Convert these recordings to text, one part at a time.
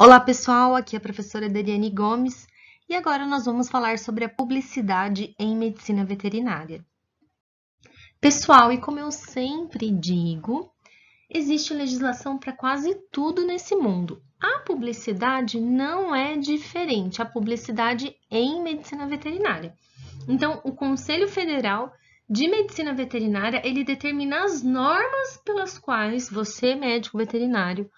Olá pessoal, aqui é a professora Adriane Gomes e agora nós vamos falar sobre a publicidade em medicina veterinária. Pessoal, e como eu sempre digo, existe legislação para quase tudo nesse mundo. A publicidade não é diferente, a publicidade em medicina veterinária. Então, o Conselho Federal de Medicina Veterinária, ele determina as normas pelas quais você, médico veterinário,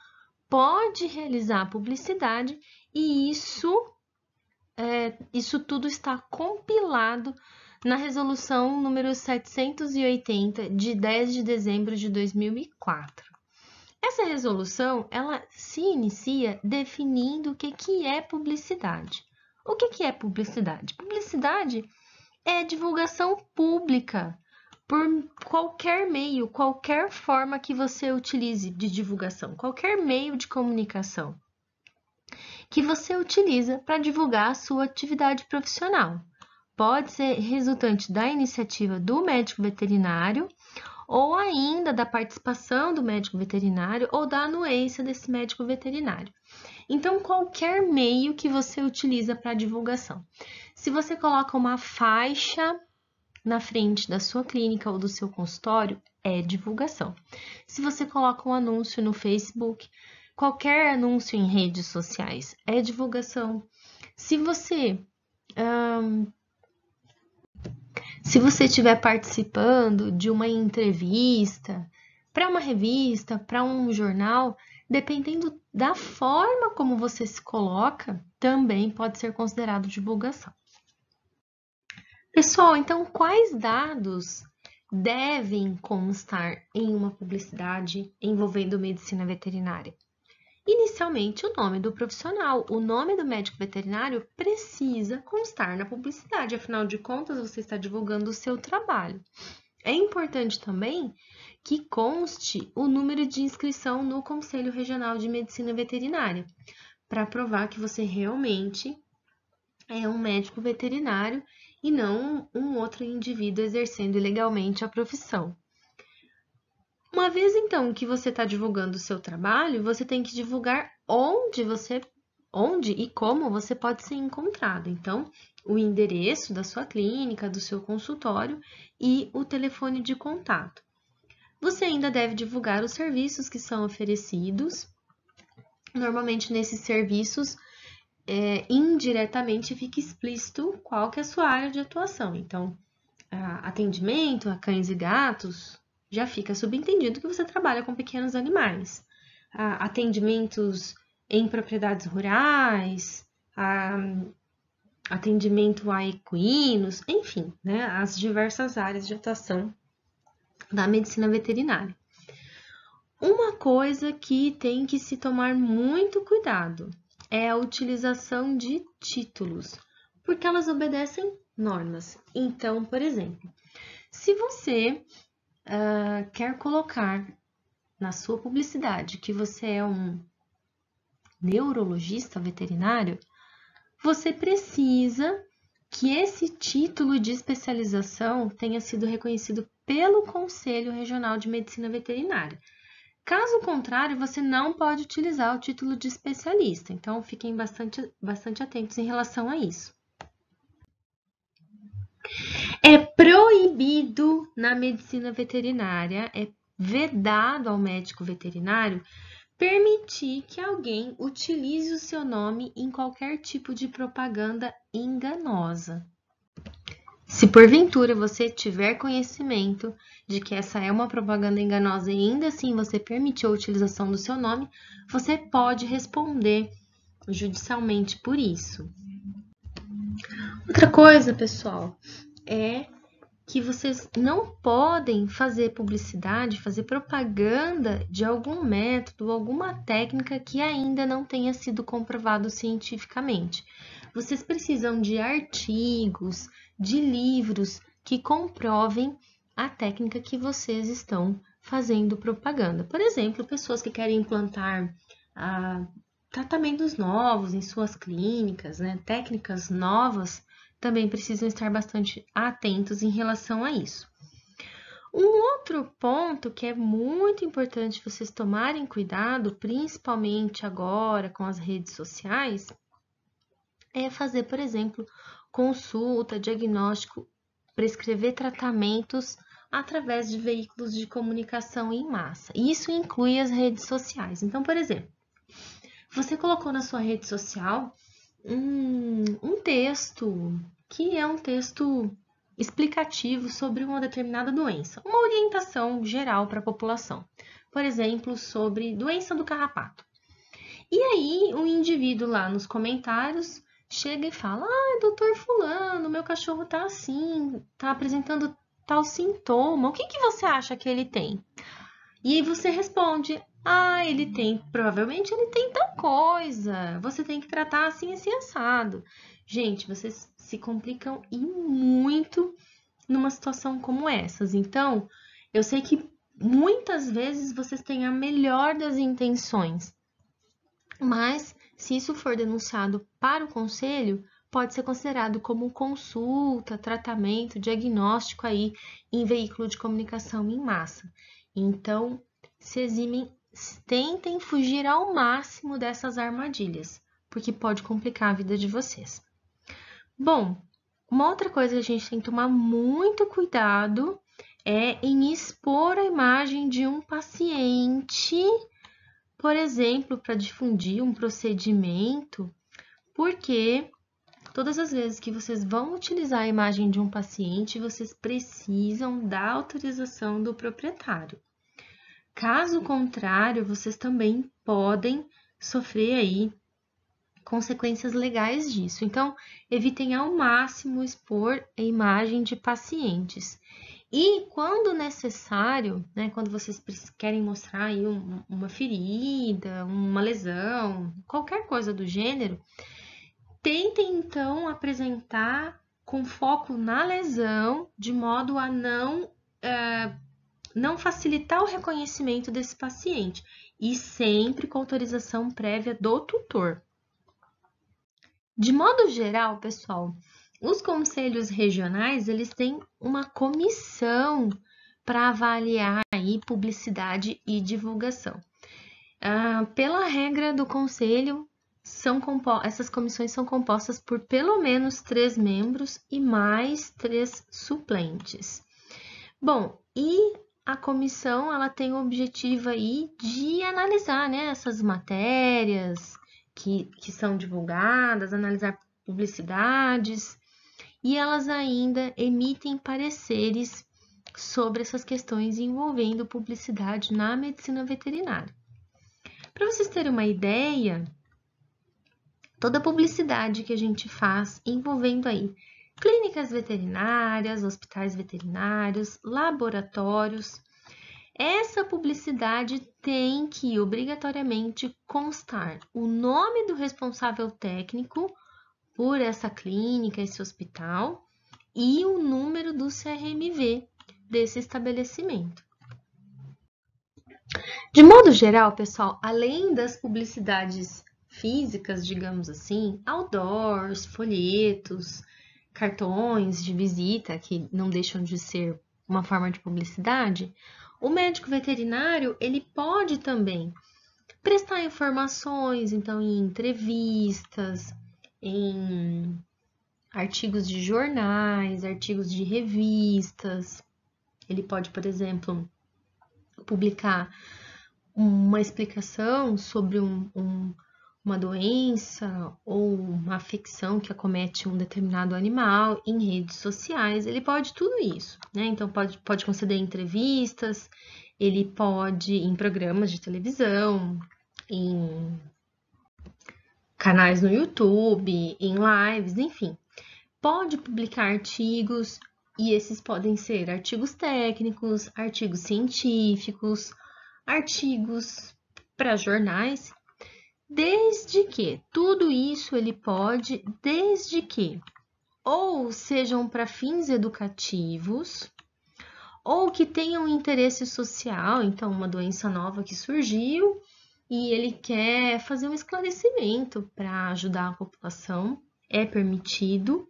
pode realizar publicidade e isso, é, isso tudo está compilado na resolução número 780 de 10 de dezembro de 2004. Essa resolução, ela se inicia definindo o que, que é publicidade. O que, que é publicidade? Publicidade é divulgação pública por qualquer meio, qualquer forma que você utilize de divulgação, qualquer meio de comunicação que você utiliza para divulgar a sua atividade profissional. Pode ser resultante da iniciativa do médico veterinário ou ainda da participação do médico veterinário ou da anuência desse médico veterinário. Então, qualquer meio que você utiliza para divulgação. Se você coloca uma faixa na frente da sua clínica ou do seu consultório é divulgação. Se você coloca um anúncio no Facebook, qualquer anúncio em redes sociais é divulgação. Se você se você estiver participando de uma entrevista para uma revista, para um jornal, dependendo da forma como você se coloca, também pode ser considerado divulgação. Pessoal, então quais dados devem constar em uma publicidade envolvendo medicina veterinária? Inicialmente, o nome do profissional. O nome do médico veterinário precisa constar na publicidade, afinal de contas, você está divulgando o seu trabalho. É importante também que conste o número de inscrição no Conselho Regional de Medicina Veterinária, para provar que você realmente é um médico veterinário e não um outro indivíduo exercendo ilegalmente a profissão. Uma vez então que você está divulgando o seu trabalho, você tem que divulgar onde você, onde e como você pode ser encontrado. Então, o endereço da sua clínica, do seu consultório e o telefone de contato. Você ainda deve divulgar os serviços que são oferecidos. Normalmente, nesses serviços, é, indiretamente fica explícito qual que é a sua área de atuação. Então, atendimento a cães e gatos, já fica subentendido que você trabalha com pequenos animais. atendimentos em propriedades rurais, atendimento a equinos, enfim, né, as diversas áreas de atuação da medicina veterinária. Uma coisa que tem que se tomar muito cuidado é a utilização de títulos, porque elas obedecem normas. Então, por exemplo, se você uh, quer colocar na sua publicidade que você é um neurologista veterinário, você precisa que esse título de especialização tenha sido reconhecido pelo Conselho Regional de Medicina Veterinária. Caso contrário, você não pode utilizar o título de especialista, então fiquem bastante, bastante atentos em relação a isso. É proibido na medicina veterinária, é vedado ao médico veterinário permitir que alguém utilize o seu nome em qualquer tipo de propaganda enganosa. Se porventura você tiver conhecimento de que essa é uma propaganda enganosa e ainda assim você permitiu a utilização do seu nome, você pode responder judicialmente por isso. Outra coisa, pessoal, é que vocês não podem fazer publicidade, fazer propaganda de algum método, alguma técnica que ainda não tenha sido comprovado cientificamente. Vocês precisam de artigos, de livros que comprovem a técnica que vocês estão fazendo propaganda. Por exemplo, pessoas que querem implantar ah, tratamentos novos em suas clínicas, né, técnicas novas, também precisam estar bastante atentos em relação a isso. Um outro ponto que é muito importante vocês tomarem cuidado, principalmente agora com as redes sociais, é fazer, por exemplo, consulta, diagnóstico, prescrever tratamentos através de veículos de comunicação em massa. Isso inclui as redes sociais. Então, por exemplo, você colocou na sua rede social um, um texto que é um texto explicativo sobre uma determinada doença, uma orientação geral para a população, por exemplo, sobre doença do carrapato. E aí, o um indivíduo lá nos comentários chega e fala: Ah, doutor Fulano, meu cachorro tá assim, tá apresentando tal sintoma, o que, que você acha que ele tem? E aí você responde: Ah, ele tem, provavelmente ele tem tal coisa, você tem que tratar assim, assim, assado. Gente, vocês se complicam e muito numa situação como essas. Então, eu sei que muitas vezes vocês têm a melhor das intenções, mas se isso for denunciado para o conselho, pode ser considerado como consulta, tratamento, diagnóstico aí em veículo de comunicação em massa. Então, se eximem, tentem fugir ao máximo dessas armadilhas, porque pode complicar a vida de vocês. Bom, uma outra coisa que a gente tem que tomar muito cuidado é em expor a imagem de um paciente por exemplo, para difundir um procedimento, porque todas as vezes que vocês vão utilizar a imagem de um paciente, vocês precisam da autorização do proprietário. Caso contrário, vocês também podem sofrer aí consequências legais disso. Então, evitem ao máximo expor a imagem de pacientes. E quando necessário, né, quando vocês querem mostrar aí um, uma ferida, uma lesão, qualquer coisa do gênero, tentem então apresentar com foco na lesão, de modo a não, é, não facilitar o reconhecimento desse paciente e sempre com autorização prévia do tutor. De modo geral, pessoal, os conselhos regionais, eles têm uma comissão para avaliar aí publicidade e divulgação. Ah, pela regra do conselho, são essas comissões são compostas por pelo menos três membros e mais três suplentes. Bom, e a comissão ela tem o objetivo aí de analisar né, essas matérias que, que são divulgadas, analisar publicidades e elas ainda emitem pareceres sobre essas questões envolvendo publicidade na medicina veterinária. Para vocês terem uma ideia, toda publicidade que a gente faz envolvendo aí clínicas veterinárias, hospitais veterinários, laboratórios, essa publicidade tem que obrigatoriamente constar o nome do responsável técnico por essa clínica, esse hospital, e o número do CRMV desse estabelecimento. De modo geral, pessoal, além das publicidades físicas, digamos assim, outdoors, folhetos, cartões de visita, que não deixam de ser uma forma de publicidade, o médico veterinário, ele pode também prestar informações, então, em entrevistas, em artigos de jornais, artigos de revistas. Ele pode, por exemplo, publicar uma explicação sobre um, um, uma doença ou uma afecção que acomete um determinado animal em redes sociais. Ele pode tudo isso, né? Então, pode, pode conceder entrevistas, ele pode em programas de televisão, em canais no YouTube, em lives, enfim. Pode publicar artigos e esses podem ser artigos técnicos, artigos científicos, artigos para jornais, desde que tudo isso ele pode, desde que ou sejam para fins educativos, ou que tenham interesse social, então uma doença nova que surgiu, e ele quer fazer um esclarecimento para ajudar a população. É permitido,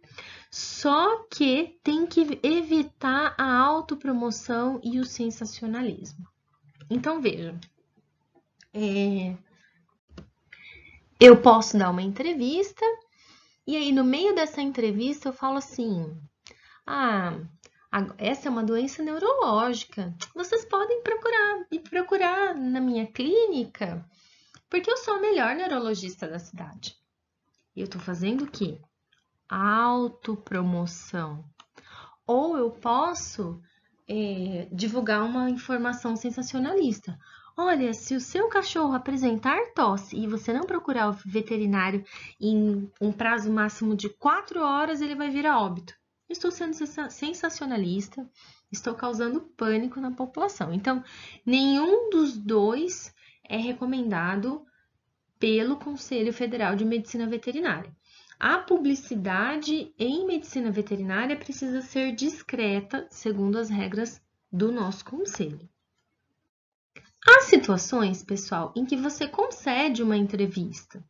só que tem que evitar a autopromoção e o sensacionalismo. Então veja é... eu posso dar uma entrevista e aí no meio dessa entrevista eu falo assim: ah, essa é uma doença neurológica. Vocês podem procurar e procurar na minha clínica, porque eu sou a melhor neurologista da cidade. E eu estou fazendo o quê? Autopromoção. Ou eu posso é, divulgar uma informação sensacionalista. Olha, se o seu cachorro apresentar tosse e você não procurar o veterinário em um prazo máximo de 4 horas, ele vai vir a óbito estou sendo sensacionalista, estou causando pânico na população. Então, nenhum dos dois é recomendado pelo Conselho Federal de Medicina Veterinária. A publicidade em medicina veterinária precisa ser discreta, segundo as regras do nosso conselho. Há situações, pessoal, em que você concede uma entrevista.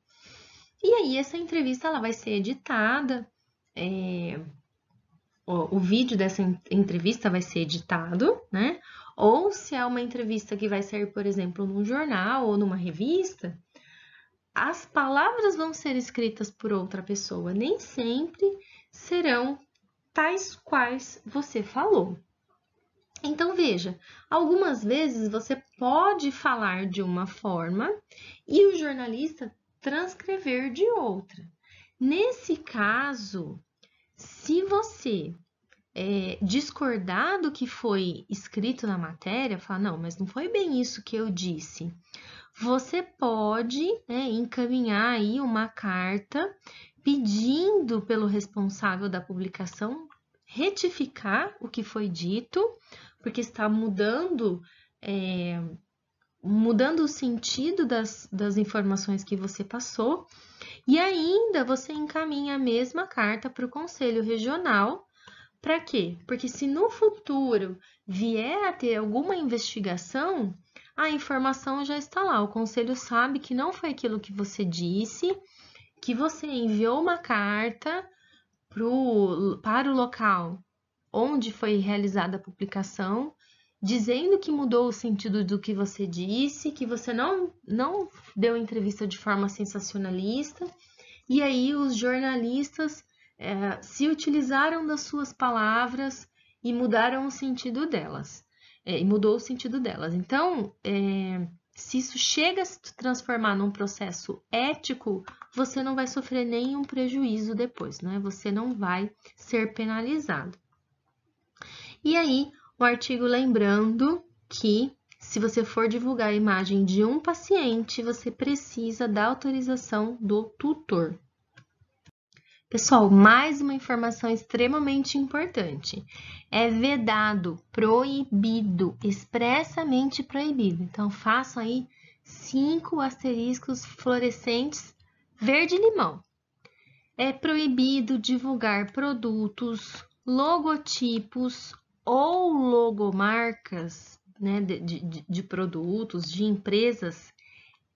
E aí, essa entrevista ela vai ser editada, é, o, o vídeo dessa entrevista vai ser editado, né? Ou se é uma entrevista que vai sair, por exemplo, num jornal ou numa revista, as palavras vão ser escritas por outra pessoa, nem sempre serão tais quais você falou. Então veja, algumas vezes você pode falar de uma forma e o jornalista transcrever de outra. Nesse caso, se você é, discordar do que foi escrito na matéria, falar, não, mas não foi bem isso que eu disse. Você pode né, encaminhar aí uma carta pedindo pelo responsável da publicação retificar o que foi dito, porque está mudando é, mudando o sentido das, das informações que você passou, e ainda você encaminha a mesma carta para o Conselho Regional. Para quê? Porque se no futuro vier a ter alguma investigação, a informação já está lá. O conselho sabe que não foi aquilo que você disse, que você enviou uma carta pro, para o local onde foi realizada a publicação dizendo que mudou o sentido do que você disse, que você não, não deu entrevista de forma sensacionalista, e aí os jornalistas é, se utilizaram das suas palavras e mudaram o sentido delas, é, e mudou o sentido delas. Então, é, se isso chega a se transformar num processo ético, você não vai sofrer nenhum prejuízo depois, né? Você não vai ser penalizado. E aí, o artigo lembrando que se você for divulgar a imagem de um paciente, você precisa da autorização do tutor. Pessoal, mais uma informação extremamente importante. É vedado, proibido, expressamente proibido. Então, faça aí cinco asteriscos fluorescentes verde-limão. É proibido divulgar produtos, logotipos ou logomarcas né, de, de, de produtos, de empresas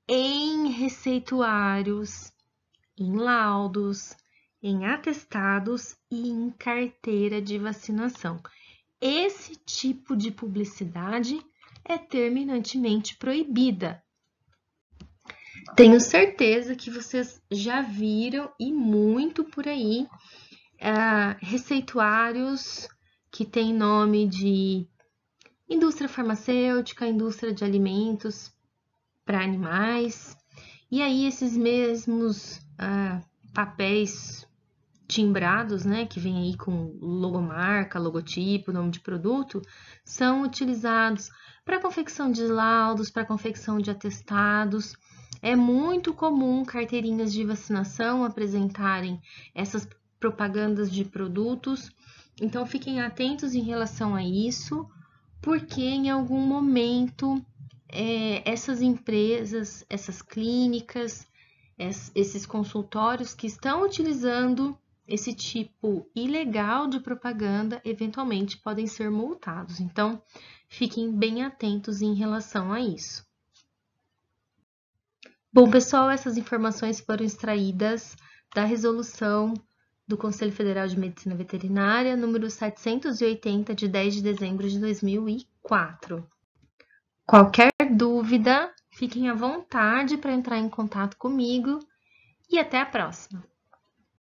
em receituários, em laudos, em atestados e em carteira de vacinação. Esse tipo de publicidade é terminantemente proibida. Tenho certeza que vocês já viram e muito por aí uh, receituários que tem nome de indústria farmacêutica, indústria de alimentos para animais. E aí esses mesmos ah, papéis timbrados, né, que vem aí com logomarca, logotipo, nome de produto, são utilizados para confecção de laudos, para confecção de atestados. É muito comum carteirinhas de vacinação apresentarem essas propagandas de produtos então fiquem atentos em relação a isso, porque em algum momento é, essas empresas, essas clínicas, esses consultórios que estão utilizando esse tipo ilegal de propaganda eventualmente podem ser multados. Então, fiquem bem atentos em relação a isso. Bom, pessoal, essas informações foram extraídas da resolução do Conselho Federal de Medicina Veterinária, número 780, de 10 de dezembro de 2004. Qualquer dúvida, fiquem à vontade para entrar em contato comigo e até a próxima!